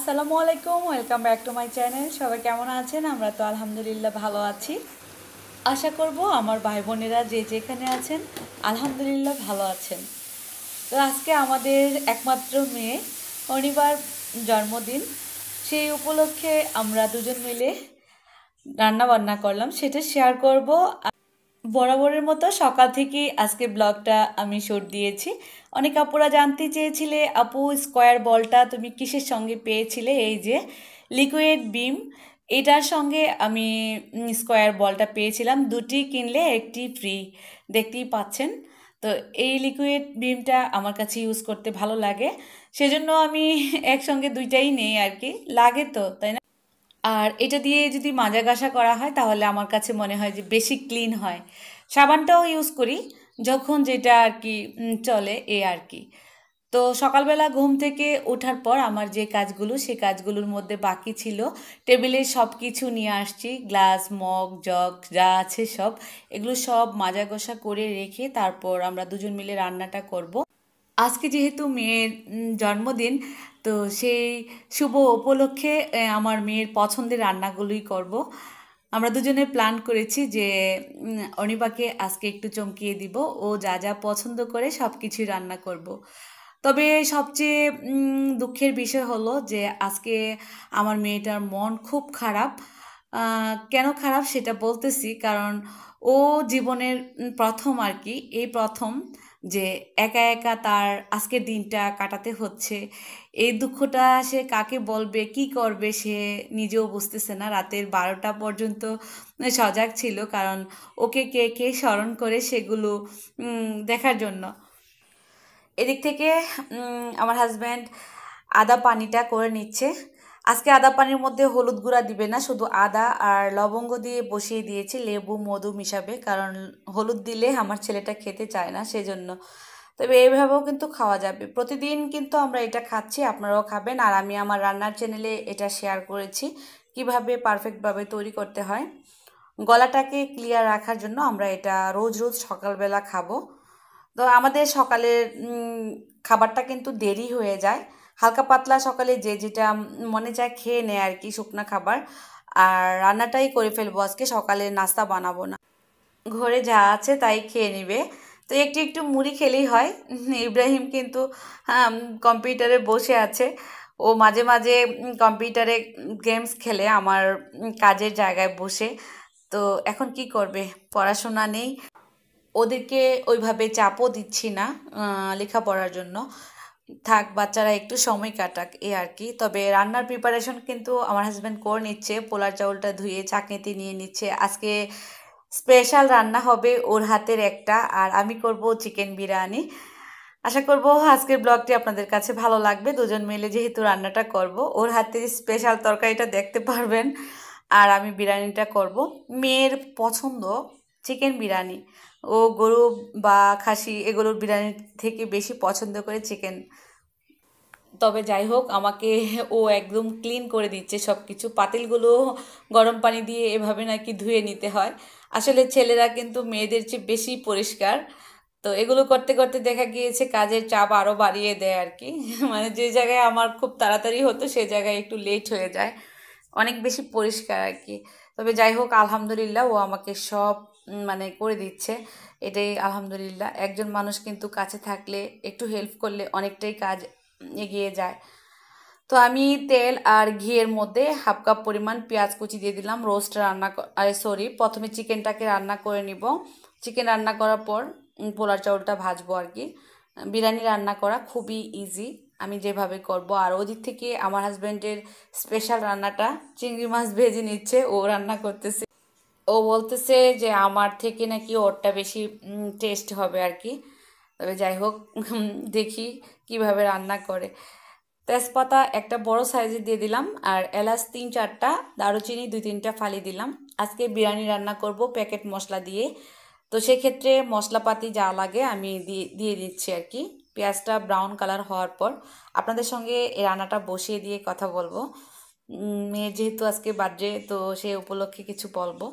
আসসালামু আলাইকুম welcome back to my channel সবাই কেমন আছেন আমরা তো আলহামদুলিল্লাহ ভালো আছি আশা করব আমার ভাই বোনেরা যে যেখানে আছেন আলহামদুলিল্লাহ ভালো আছেন তো আজকে আমাদের একমাত্র মেয়ে অনিবার জন্মদিন সেই উপলক্ষে আমরা দুজন মিলে রান্না বান্না করলাম সেটা শেয়ার করব আর বরাবরের মতো সকাল থেকে আজকে ব্লগটা আমি শোট দিয়েছি অনেক আপুরা জানতে চেয়েছিলে আপু স্কোয়ার বলটা তুমি কিসের সঙ্গে পেয়েছিলে এই যে লিকুইড বিম এটার সঙ্গে আমি স্কোয়ার বলটা পেয়েছিলাম দুটি কিনলে একটি ফ্রি দেখতেই পাচ্ছেন তো এই লিকুইড বিমটা আমার কাছে ইউজ করতে ভালো লাগে সেজন্য আমি একসঙ্গে দুইটাই নেই আর কি লাগে তো তাই না আর এটা দিয়ে যদি মাজা ঘাসা করা হয় তাহলে আমার কাছে মনে হয় যে বেশি ক্লিন হয় সাবানটাও ইউজ করি যখন যেটা আর কি চলে এ আর কি তো সকালবেলা ঘুম থেকে ওঠার পর আমার যে কাজগুলো সে কাজগুলোর মধ্যে বাকি ছিল টেবিলে সব কিছু নিয়ে আসছি গ্লাস মগ জগ যা আছে সব এগুলো সব মাজা গোসা করে রেখে তারপর আমরা দুজন মিলে রান্নাটা করব। আজকে যেহেতু মেয়ের জন্মদিন তো সেই শুভ উপলক্ষে আমার মেয়ের পছন্দের রান্নাগুলোই করব আমরা দুজনে প্ল্যান করেছি যে অনিবাকে আজকে একটু চমকিয়ে দিব ও যা যা পছন্দ করে সব কিছুই রান্না করব। তবে সবচেয়ে দুঃখের বিষয় হলো যে আজকে আমার মেয়েটার মন খুব খারাপ কেন খারাপ সেটা বলতেছি কারণ ও জীবনের প্রথম আর কি এই প্রথম যে একা একা তার আজকের দিনটা কাটাতে হচ্ছে এই দুঃখটা সে কাকে বলবে কি করবে সে নিজেও বুঝতেছে না রাতের বারোটা পর্যন্ত সজাগ ছিল কারণ ওকে কে কে স্মরণ করে সেগুলো দেখার জন্য এদিক থেকে আমার হাজব্যান্ড আদা পানিটা করে নিচ্ছে আজকে আদা পানির মধ্যে হলুদ গুঁড়া দিবে না শুধু আদা আর লবঙ্গ দিয়ে বসিয়ে দিয়েছি লেবু মধু মিশাবে কারণ হলুদ দিলে আমার ছেলেটা খেতে চায় না সেজন্য তবে এইভাবেও কিন্তু খাওয়া যাবে প্রতিদিন কিন্তু আমরা এটা খাচ্ছি আপনারাও খাবেন আর আমি আমার রান্নার চ্যানেলে এটা শেয়ার করেছি কিভাবে পারফেক্টভাবে তৈরি করতে হয় গলাটাকে ক্লিয়ার রাখার জন্য আমরা এটা রোজ রোজ সকালবেলা খাবো তো আমাদের সকালের খাবারটা কিন্তু দেরি হয়ে যায় হালকা পাতলা সকালে যে যেটা মনে চায় খেয়ে নেয় আর কি শুকনা খাবার আর রান্নাটাই করে ফেলবো আজকে সকালে নাস্তা বানাবো না ঘরে যা আছে তাই খেয়ে নেবে তো একটু একটু মুড়ি খেলেই হয় ইব্রাহিম কিন্তু কম্পিউটারে বসে আছে ও মাঝে মাঝে কম্পিউটারে গেমস খেলে আমার কাজের জায়গায় বসে তো এখন কি করবে পড়াশোনা নেই ওদেরকে ওইভাবে চাপও দিচ্ছি না লেখাপড়ার জন্য থাক বাচ্চারা একটু সময় কাটাক এ আর কি তবে রান্নার প্রিপারেশন কিন্তু আমার হাজব্যান্ড করে নিচ্ছে পোলার চাউলটা ধুয়ে চাকনিতে নিয়ে নিচ্ছে আজকে স্পেশাল রান্না হবে ওর হাতের একটা আর আমি করব চিকেন বিরিয়ানি আশা করব আজকের ব্লগটি আপনাদের কাছে ভালো লাগবে দুজন মিলে যেহেতু রান্নাটা করব ওর হাতে স্পেশাল তরকারিটা দেখতে পারবেন আর আমি বিরিয়ানিটা করব মেয়ের পছন্দ চিকেন বিরিয়ানি ও গরু বা খাসি এগুলোর বিরিয়ানি থেকে বেশি পছন্দ করে চিকেন তবে যাই হোক আমাকে ও একদম ক্লিন করে দিচ্ছে সব কিছু পাতিলগুলো গরম পানি দিয়ে এভাবে নাকি ধুয়ে নিতে হয় আসলে ছেলেরা কিন্তু মেয়েদের চেয়ে বেশি পরিষ্কার তো এগুলো করতে করতে দেখা গিয়েছে কাজের চাপ আরও বাড়িয়ে দেয় আর কি মানে যে জায়গায় আমার খুব তাড়াতাড়ি হতো সে জায়গায় একটু লেট হয়ে যায় অনেক বেশি পরিষ্কার আর কি তবে যাই হোক আলহামদুলিল্লাহ ও আমাকে সব মানে করে দিচ্ছে এটাই আলহামদুলিল্লাহ একজন মানুষ কিন্তু কাছে থাকলে একটু হেল্প করলে অনেকটাই কাজ এগিয়ে যায় তো আমি তেল আর ঘিয়ের মধ্যে হাফ কাপ পরিমাণ পেঁয়াজ কুচি দিয়ে দিলাম রোস্ট রান্না আরে সরি প্রথমে চিকেনটাকে রান্না করে নিব চিকেন রান্না করার পর পোলার চাউলটা ভাজবো আর কি বিরিয়ানি রান্না করা খুবই ইজি আমি যেভাবে করব আর ওদিক থেকে আমার হাজব্যান্ডের স্পেশাল রান্নাটা চিংড়ি মাছ ভেজে নিচ্ছে ও রান্না করতেছে ও বলতেছে যে আমার থেকে নাকি ওরটা বেশি টেস্ট হবে আর কি তবে যাই হোক দেখি কিভাবে রান্না করে তেজপাতা একটা বড় সাইজে দিয়ে দিলাম আর এলাচ তিন চারটা দারুচিনি দুই তিনটা ফালি দিলাম আজকে বিরিয়ানি রান্না করব প্যাকেট মশলা দিয়ে তো সেক্ষেত্রে মশলাপাতি যা লাগে আমি দিয়ে দিয়ে দিচ্ছি আর কি পেঁয়াজটা ব্রাউন কালার হওয়ার পর আপনাদের সঙ্গে এই রান্নাটা বসিয়ে দিয়ে কথা বলবো মেয়ে যেহেতু আজকে বার্থডে তো সে উপলক্ষে কিছু বলবো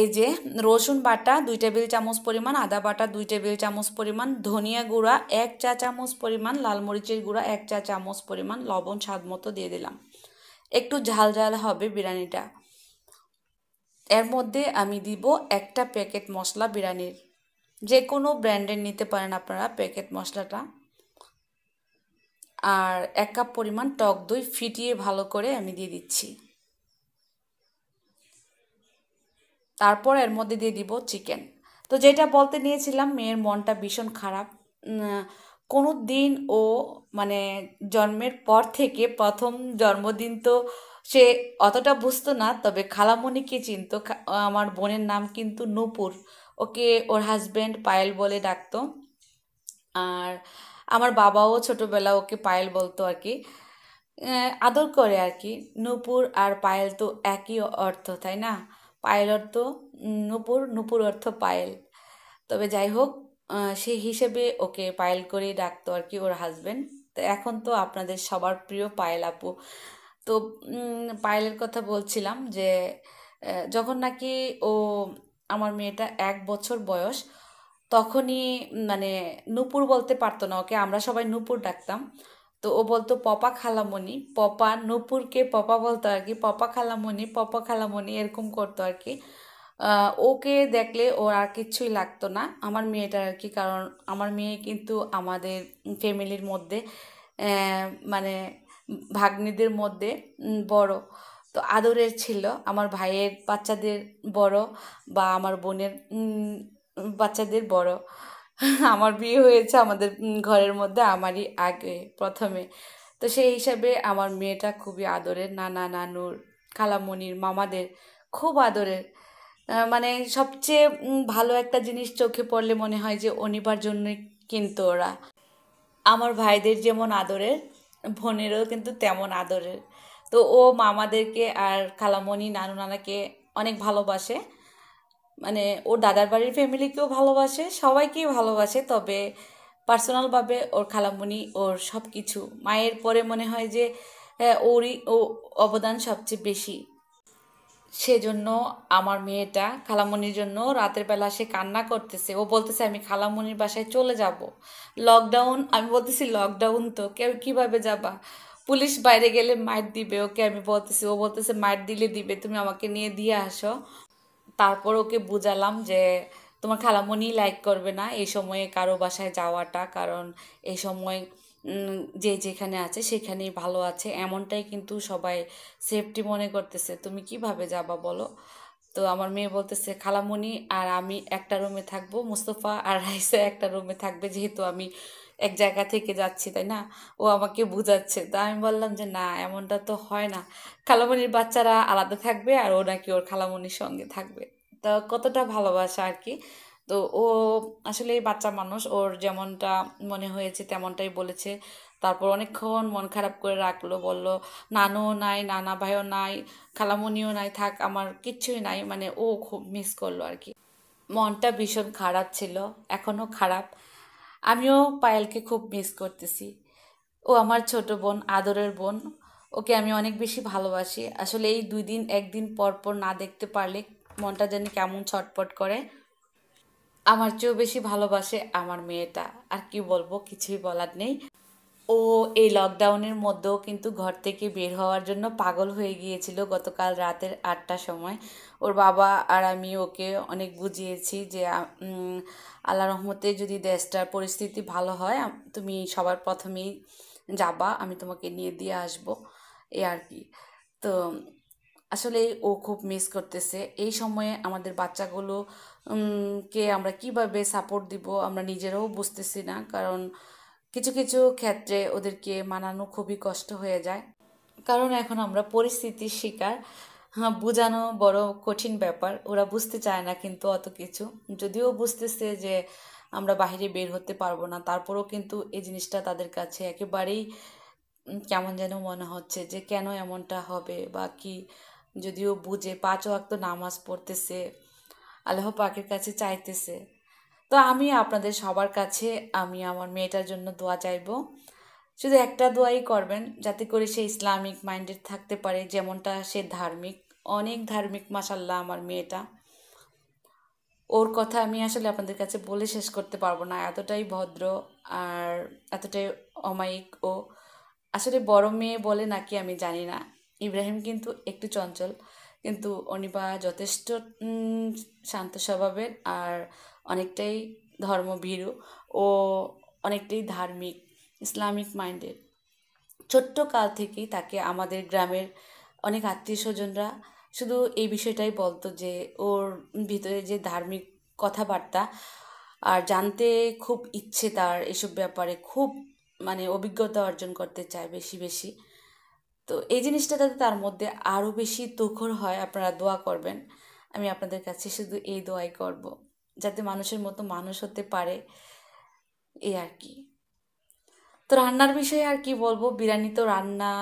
এই যে রসুন বাটা দুই টেবিল চামচ পরিমাণ আদা বাটা দুই টেবিল চামচ পরিমাণ ধনিয়া গুঁড়া এক চা চামচ পরিমাণ লাল মরিচের গুঁড়া এক চা চামচ পরিমাণ লবণ স্বাদ মতো দিয়ে দিলাম একটু ঝাল ঝাল হবে বিরিয়ানিটা এর মধ্যে আমি দিব একটা প্যাকেট মশলা বিরিয়ানির যে কোনো ব্র্যান্ডের নিতে পারেন আপনারা প্যাকেট মশলাটা আর এক কাপ পরিমাণ টক দই ফিটিয়ে ভালো করে আমি দিয়ে দিচ্ছি তারপর এর মধ্যে দিয়ে দিব চিকেন তো যেটা বলতে নিয়েছিলাম মেয়ের মনটা ভীষণ খারাপ কোনো দিন ও মানে জন্মের পর থেকে প্রথম জন্মদিন তো সে অতটা বুঝতো না তবে খালামণিকে চিনত আমার বোনের নাম কিন্তু নূপুর ওকে ওর হাজব্যান্ড পায়েল বলে ডাকতো আর আমার বাবাও ছোটোবেলা ওকে পায়েল বলতো আর কি আদর করে আর কি নূপুর আর পায়েল তো একই অর্থ তাই না পায়েল অর্থ নূপুর নূপুর অর্থ পায়েল তবে যাই হোক সেই হিসেবে ওকে পায়েল করে ডাকতো আর কি ওর হাজব্যান্ড তো এখন তো আপনাদের সবার প্রিয় পায়েল আপু তো পায়েলের কথা বলছিলাম যে যখন নাকি ও আমার মেয়েটা এক বছর বয়স তখনই মানে নূপুর বলতে পারতো না ওকে আমরা সবাই নূপুর ডাকতাম তো ও বলতো পপা খালামণি পপা নূপুরকে পপা বলতো আর কি পপা খালামণি পপা খালামণি এরকম করতো আর কি ওকে দেখলে ওর আর কিছুই লাগতো না আমার মেয়েটা আর কি কারণ আমার মেয়ে কিন্তু আমাদের ফ্যামিলির মধ্যে মানে ভাগ্নিদের মধ্যে বড় তো আদরের ছিল আমার ভাইয়ের বাচ্চাদের বড় বা আমার বোনের বাচ্চাদের বড় আমার বিয়ে হয়েছে আমাদের ঘরের মধ্যে আমারই আগে প্রথমে তো সেই হিসাবে আমার মেয়েটা খুবই আদরের নানা নানুর খালামণির মামাদের খুব আদরের মানে সবচেয়ে ভালো একটা জিনিস চোখে পড়লে মনে হয় যে অনিবার জন্যই কিন্তু ওরা আমার ভাইদের যেমন আদরের বোনেরও কিন্তু তেমন আদরের তো ও মামাদেরকে আর খালামণি নানু নানাকে অনেক ভালোবাসে মানে ওর দাদার বাড়ির ফ্যামিলিকেও ভালোবাসে সবাইকেই ভালোবাসে তবে পার্সোনালভাবে ওর খালামুনি ওর সব কিছু মায়ের পরে মনে হয় যে হ্যাঁ, ওরই ও অবদান সবচেয়ে বেশি সেজন্য আমার মেয়েটা খালামুনির জন্য রাতের বেলা সে কান্না করতেছে ও বলতেছে আমি খালামুনির বাসায় চলে যাব লকডাউন আমি বলতেছি লকডাউন তো কেউ কীভাবে যাবা পুলিশ বাইরে গেলে মাইট দিবে ওকে আমি বলতেছি ও বলতেছে মাইট দিলে দিবে তুমি আমাকে নিয়ে দিয়ে আসো তারপর ওকে বুঝালাম যে তোমার খালামণি লাইক করবে না এই সময়ে কারো বাসায় যাওয়াটা কারণ এই সময় যে যেখানে আছে সেখানেই ভালো আছে এমনটাই কিন্তু সবাই সেফটি মনে করতেছে তুমি কিভাবে যাবা বলো তো আমার মেয়ে বলতেছে খালামণি আর আমি একটা রুমে থাকবো মুস্তফা আর রাইসা একটা রুমে থাকবে যেহেতু আমি এক জায়গা থেকে যাচ্ছি তাই না ও আমাকে বুঝাচ্ছে তা আমি বললাম যে না এমনটা তো হয় না খালামণির বাচ্চারা আলাদা থাকবে আর ও নাকি ওর খালামণির সঙ্গে থাকবে তা কতটা ভালোবাসা আর কি তো ও আসলে বাচ্চা মানুষ ওর যেমনটা মনে হয়েছে তেমনটাই বলেছে তারপর অনেকক্ষণ মন খারাপ করে রাখলো বলল নানুও নাই নানা ভাইও নাই খালামনিও নাই থাক আমার কিচ্ছুই নাই মানে ও খুব মিস করলো আর কি মনটা ভীষণ খারাপ ছিল এখনও খারাপ আমিও পায়েলকে খুব মিস করতেছি ও আমার ছোট বোন আদরের বোন ওকে আমি অনেক বেশি ভালোবাসি আসলে এই দুই দিন একদিন পর পর না দেখতে পারলে মনটা জানি কেমন ছটপট করে আমার চেয়েও বেশি ভালোবাসে আমার মেয়েটা আর কি বলবো কিছুই বলার নেই ও এই লকডাউনের মধ্যেও কিন্তু ঘর থেকে বের হওয়ার জন্য পাগল হয়ে গিয়েছিল গতকাল রাতের আটটার সময় ওর বাবা আর আমি ওকে অনেক বুঝিয়েছি যে আল্লাহ রহমতে যদি দেশটার পরিস্থিতি ভালো হয় তুমি সবার প্রথমেই যাবা আমি তোমাকে নিয়ে দিয়ে আসবো এ আর কি তো আসলে ও খুব মিস করতেছে এই সময়ে আমাদের বাচ্চাগুলো কে আমরা কিভাবে সাপোর্ট দিব আমরা নিজেরাও বুঝতেছি না কারণ কিছু কিছু ক্ষেত্রে ওদেরকে মানানো খুবই কষ্ট হয়ে যায় কারণ এখন আমরা পরিস্থিতির শিকার হ্যাঁ, বোঝানো বড় কঠিন ব্যাপার ওরা বুঝতে চায় না কিন্তু অত কিছু যদিও বুঝতেছে যে আমরা বাহিরে বের হতে পারবো না তারপরেও কিন্তু এই জিনিসটা তাদের কাছে একেবারেই কেমন যেন মনে হচ্ছে যে কেন এমনটা হবে বা কি যদিও বুঝে পাঁচ ওয়াক্ত নামাজ পড়তেছে আল্লাহ পাকের কাছে চাইতেছে তো আমি আপনাদের সবার কাছে আমি আমার মেয়েটার জন্য দোয়া চাইব শুধু একটা দোয়াই করবেন যাতে করে সে ইসলামিক মাইন্ডেড থাকতে পারে যেমনটা সে ধার্মিক অনেক ধার্মিক মাসাল্লাহ আমার মেয়েটা ওর কথা আমি আসলে আপনাদের কাছে বলে শেষ করতে পারবো না এতটাই ভদ্র আর এতটাই অমায়িক ও আসলে বড় মেয়ে বলে নাকি আমি জানি না ইব্রাহিম কিন্তু একটু চঞ্চল কিন্তু অনিবা যথেষ্ট শান্ত স্বভাবের আর অনেকটাই ধর্মভীরু ও অনেকটাই ধার্মিক ইসলামিক মাইন্ডের ছোট্ট কাল থেকেই তাকে আমাদের গ্রামের অনেক আত্মীয় স্বজনরা শুধু এই বিষয়টাই বলতো যে ওর ভিতরে যে ধার্মিক কথাবার্তা আর জানতে খুব ইচ্ছে তার এসব ব্যাপারে খুব মানে অভিজ্ঞতা অর্জন করতে চায় বেশি বেশি তো এই জিনিসটা যাতে তার মধ্যে আরও বেশি তুখর হয় আপনারা দোয়া করবেন আমি আপনাদের কাছে শুধু এই দোয়াই করবো যাতে মানুষের মতো মানুষ হতে পারে এই আর কি তো রান্নার বিষয়ে আর কি বলবো বিরিয়ানি তো রান্না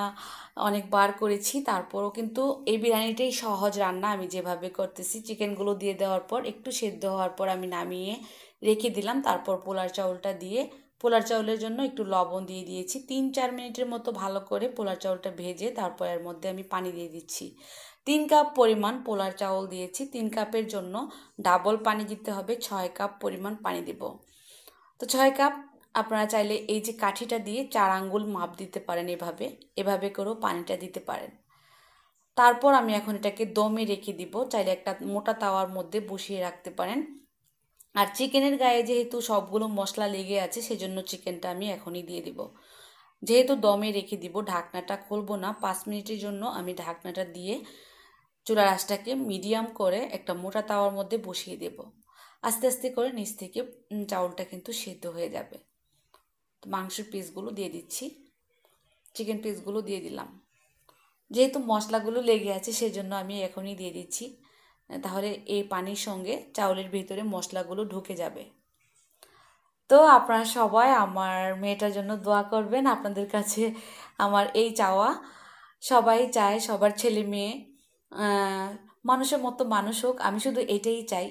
অনেকবার করেছি তারপরও কিন্তু এই বিরিয়ানিটাই সহজ রান্না আমি যেভাবে করতেছি চিকেনগুলো দিয়ে দেওয়ার পর একটু সেদ্ধ হওয়ার পর আমি নামিয়ে রেখে দিলাম তারপর পোলার চাউলটা দিয়ে পোলার চাউলের জন্য একটু লবণ দিয়ে দিয়েছি তিন চার মিনিটের মতো ভালো করে পোলার চাউলটা ভেজে তারপর এর মধ্যে আমি পানি দিয়ে দিচ্ছি তিন কাপ পরিমাণ পোলার চাউল দিয়েছি তিন কাপের জন্য ডাবল পানি দিতে হবে ছয় কাপ পরিমাণ পানি দিব তো ছয় কাপ আপনারা চাইলে এই যে কাঠিটা দিয়ে চার আঙ্গুল মাপ দিতে পারেন এভাবে এভাবে করেও পানিটা দিতে পারেন তারপর আমি এখন এটাকে দমে রেখে দিব চাইলে একটা মোটা তাওয়ার মধ্যে বসিয়ে রাখতে পারেন আর চিকেনের গায়ে যেহেতু সবগুলো মশলা লেগে আছে সেজন্য চিকেনটা আমি এখনই দিয়ে দিব যেহেতু দমে রেখে দিব ঢাকনাটা খুলবো না পাঁচ মিনিটের জন্য আমি ঢাকনাটা দিয়ে চুলার আঁচটাকে মিডিয়াম করে একটা মোটা তাওয়ার মধ্যে বসিয়ে দেব আস্তে আস্তে করে নিচ থেকে চাউলটা কিন্তু সেদ্ধ হয়ে যাবে তো মাংসের পিসগুলো দিয়ে দিচ্ছি চিকেন পিসগুলো দিয়ে দিলাম যেহেতু মশলাগুলো লেগে আছে সেজন্য আমি এখনই দিয়ে দিচ্ছি তাহলে এই পানির সঙ্গে চাউলের ভিতরে মশলাগুলো ঢুকে যাবে তো আপনারা সবাই আমার মেয়েটার জন্য দোয়া করবেন আপনাদের কাছে আমার এই চাওয়া সবাই চায় সবার ছেলে মেয়ে মানুষের মতো মানুষ হোক আমি শুধু এটাই চাই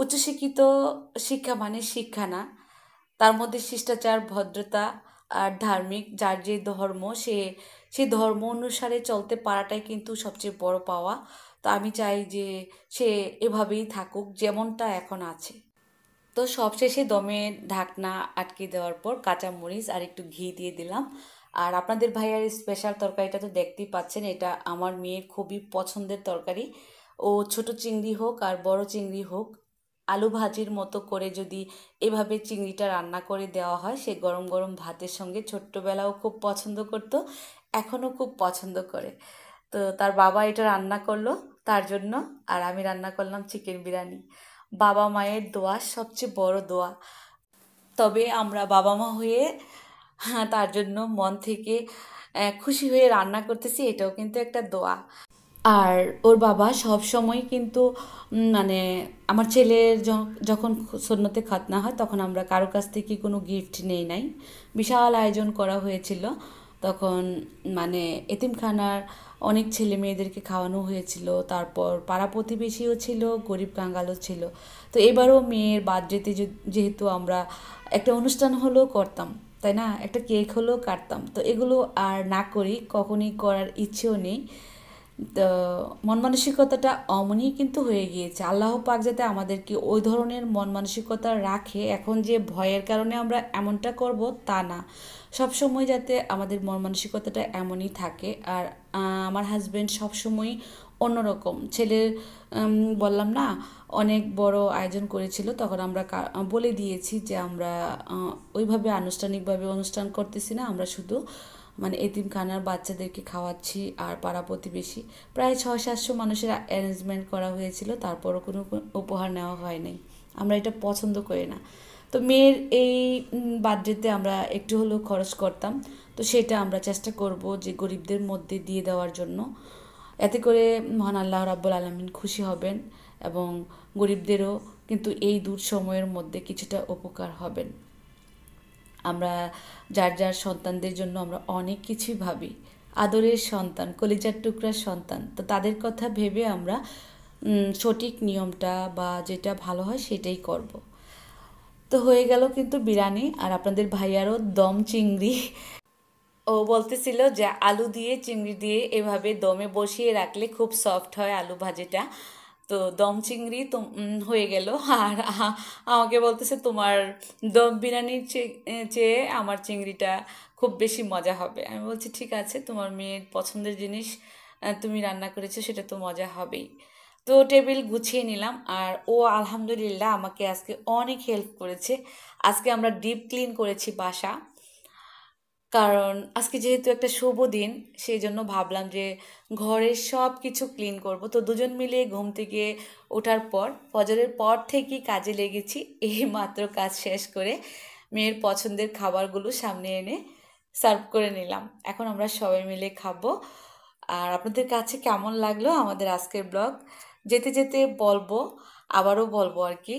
উচ্চশিক্ষিত শিক্ষা মানে শিক্ষা না তার মধ্যে শিষ্টাচার ভদ্রতা আর ধার্মিক যার যে ধর্ম সে সে ধর্ম অনুসারে চলতে পারাটাই কিন্তু সবচেয়ে বড় পাওয়া তো আমি চাই যে সে এভাবেই থাকুক যেমনটা এখন আছে তো সবশেষে দমে ঢাকনা আটকে দেওয়ার পর কাঁচামরিচ আর একটু ঘি দিয়ে দিলাম আর আপনাদের ভাইয়ার স্পেশাল তরকারিটা তো দেখতেই পাচ্ছেন এটা আমার মেয়ের খুবই পছন্দের তরকারি ও ছোট চিংড়ি হোক আর বড় চিংড়ি হোক আলু ভাজির মতো করে যদি এভাবে চিংড়িটা রান্না করে দেওয়া হয় সে গরম গরম ভাতের সঙ্গে ছোট্টবেলাও খুব পছন্দ করত এখনও খুব পছন্দ করে তো তার বাবা এটা রান্না করলো তার জন্য আর আমি রান্না করলাম চিকেন বিরিয়ানি বাবা মায়ের দোয়া সবচেয়ে বড় দোয়া তবে আমরা বাবা মা হয়ে হ্যাঁ, তার জন্য মন থেকে খুশি হয়ে রান্না করতেছি এটাও কিন্তু একটা দোয়া আর ওর বাবা সব সময় কিন্তু মানে আমার ছেলের যখন সৈন্যতে খাতনা হয় তখন আমরা কারো কাছ থেকে কোনো গিফট নেই নাই বিশাল আয়োজন করা হয়েছিল তখন মানে এতিমখানার অনেক ছেলে মেয়েদেরকে খাওয়ানো হয়েছিল তারপর পাড়া প্রতিবেশীও ছিল গরিব কাঙ্গালও ছিল তো এবারও মেয়ের বার্থডেতে যেহেতু আমরা একটা অনুষ্ঠান হলেও করতাম তাই না একটা কেক হলেও কাটতাম তো এগুলো আর না করি কখনই করার ইচ্ছেও নেই তো মন মানসিকতাটা অমনই কিন্তু হয়ে গিয়েছে আল্লাহ পাক যাতে আমাদেরকে ওই ধরনের মন মানসিকতা রাখে এখন যে ভয়ের কারণে আমরা এমনটা করব তা না সব সময় যাতে আমাদের মন মানসিকতাটা এমনই থাকে আর আমার হাজব্যান্ড সবসময় অন্যরকম ছেলের বললাম না অনেক বড় আয়োজন করেছিল তখন আমরা বলে দিয়েছি যে আমরা ওইভাবে আনুষ্ঠানিকভাবে অনুষ্ঠান করতেছি না আমরা শুধু মানে এতিমখানার বাচ্চাদেরকে খাওয়াচ্ছি আর পাড়া প্রতিবেশী প্রায় ছয় সাতশো মানুষের অ্যারেঞ্জমেন্ট করা হয়েছিল তারপরও কোনো উপহার নেওয়া হয়নি আমরা এটা পছন্দ করি না তো মেয়ের এই বার্থডেতে আমরা একটু হলেও খরচ করতাম তো সেটা আমরা চেষ্টা করব যে গরিবদের মধ্যে দিয়ে দেওয়ার জন্য এতে করে মহান আল্লাহ রাব্বুল আলমিন খুশি হবেন এবং গরিবদেরও কিন্তু এই দূর সময়ের মধ্যে কিছুটা উপকার হবেন আমরা যার যার সন্তানদের জন্য আমরা অনেক কিছুই ভাবি আদরের সন্তান কলিজার টুকরার সন্তান তো তাদের কথা ভেবে আমরা সঠিক নিয়মটা বা যেটা ভালো হয় সেটাই করব তো হয়ে গেল কিন্তু বিরিয়ানি আর আপনাদের ভাইয়ারও দম চিংড়ি ও বলতেছিল যে আলু দিয়ে চিংড়ি দিয়ে এভাবে দমে বসিয়ে রাখলে খুব সফট হয় আলু ভাজিটা তো দম চিংড়ি তো হয়ে গেল আর আমাকে বলতেছে তোমার দম বিরিয়ানির চেয়ে আমার চিংড়িটা খুব বেশি মজা হবে আমি বলছি ঠিক আছে তোমার মেয়ের পছন্দের জিনিস তুমি রান্না করেছো সেটা তো মজা হবেই তো টেবিল গুছিয়ে নিলাম আর ও আলহামদুলিল্লাহ আমাকে আজকে অনেক হেল্প করেছে আজকে আমরা ডিপ ক্লিন করেছি বাসা কারণ আজকে যেহেতু একটা শুভ দিন সেই জন্য ভাবলাম যে ঘরের সব কিছু ক্লিন করব তো দুজন মিলে ঘুম থেকে ওঠার পর ফজরের পর থেকেই কাজে লেগেছি এই মাত্র কাজ শেষ করে মেয়ের পছন্দের খাবারগুলো সামনে এনে সার্ভ করে নিলাম এখন আমরা সবাই মিলে খাবো আর আপনাদের কাছে কেমন লাগলো আমাদের আজকের ব্লগ যেতে যেতে বলবো আবারও বলবো আর কি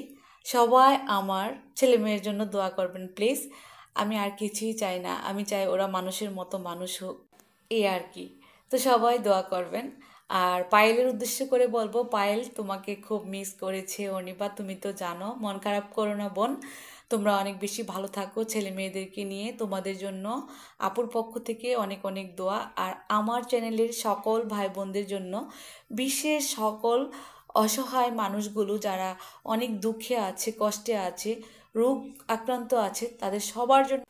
সবাই আমার ছেলে মেয়ের জন্য দোয়া করবেন প্লিজ আমি আর কিছুই চাই না আমি চাই ওরা মানুষের মতো মানুষ হোক এই আর কি তো সবাই দোয়া করবেন আর পায়েলের উদ্দেশ্য করে বলবো পায়েল তোমাকে খুব মিস করেছে অনিবা তুমি তো জানো মন খারাপ করো না বোন তোমরা অনেক বেশি ভালো থাকো ছেলে মেয়েদেরকে নিয়ে তোমাদের জন্য আপুর পক্ষ থেকে অনেক অনেক দোয়া আর আমার চ্যানেলের সকল ভাই বোনদের জন্য বিশেষ সকল অসহায় মানুষগুলো যারা অনেক দুঃখে আছে কষ্টে আছে রোগ আক্রান্ত আছে তাদের সবার জন্য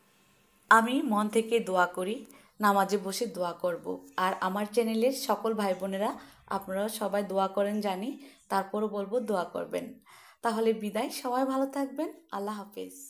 আমি মন থেকে দোয়া করি নামাজে বসে দোয়া করব। আর আমার চ্যানেলের সকল ভাই বোনেরা আপনারা সবাই দোয়া করেন জানি তারপরও বলবো দোয়া করবেন তাহলে বিদায় সবাই ভালো থাকবেন আল্লাহ হাফেজ